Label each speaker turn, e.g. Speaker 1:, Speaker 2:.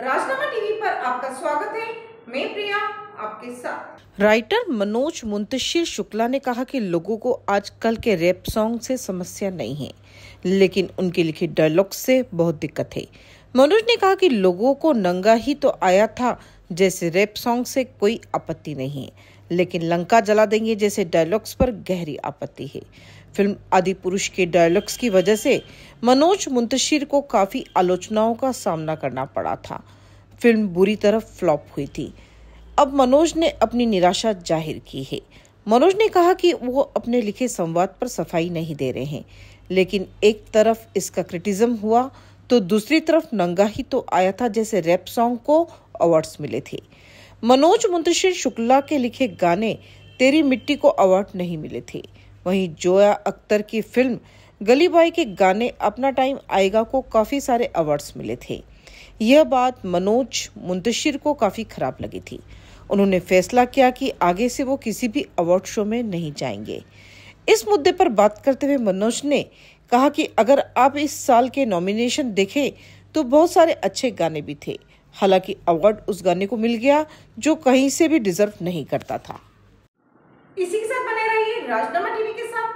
Speaker 1: राजनामा TV पर आपका स्वागत है मैं प्रिया आपके साथ
Speaker 2: राइटर मनोज मुंतशिर शुक्ला ने कहा कि लोगों को आजकल के रैप सॉन्ग से समस्या नहीं है लेकिन उनके लिखे डायलॉग से बहुत दिक्कत है मनोज ने कहा कि लोगों को नंगा ही तो आया था जैसे रैप सॉन्ग से कोई आपत्ति नहीं है लेकिन लंका जला देंगे जैसे डायलॉग्स पर गहरी आपत्ति है फिल्म आदि पुरुष के डायलॉग्स की वजह से मनोज मुंतशिर को काफी आलोचनाओं का सामना करना पड़ा था फिल्म बुरी तरह फ्लॉप हुई थी अब मनोज ने अपनी निराशा जाहिर की है मनोज ने कहा कि वो अपने लिखे संवाद पर सफाई नहीं दे रहे हैं लेकिन एक तरफ इसका क्रिटिज्म हुआ तो दूसरी तरफ नंगा ही तो आया था जैसे रैप सॉन्ग को अवार्ड्स मिले थे मनोज मुंतशिर शुक्ला के लिखे गाने तेरी मिट्टी को अवार्ड नहीं मिले थे वहीं जोया अख्तर की फिल्म गली बाई के गाने अपना टाइम आएगा को काफ़ी सारे अवार्ड्स मिले थे यह बात मनोज मुंतशिर को काफ़ी खराब लगी थी उन्होंने फैसला किया कि आगे से वो किसी भी अवार्ड शो में नहीं जाएंगे इस मुद्दे पर बात करते हुए मनोज ने कहा कि अगर आप इस साल के नॉमिनेशन देखें तो बहुत सारे अच्छे गाने भी थे हालांकि अवार्ड उस गाने को मिल गया जो कहीं से भी
Speaker 1: डिजर्व नहीं करता था इसी के साथ बने रहिए राजनामा टीवी के साथ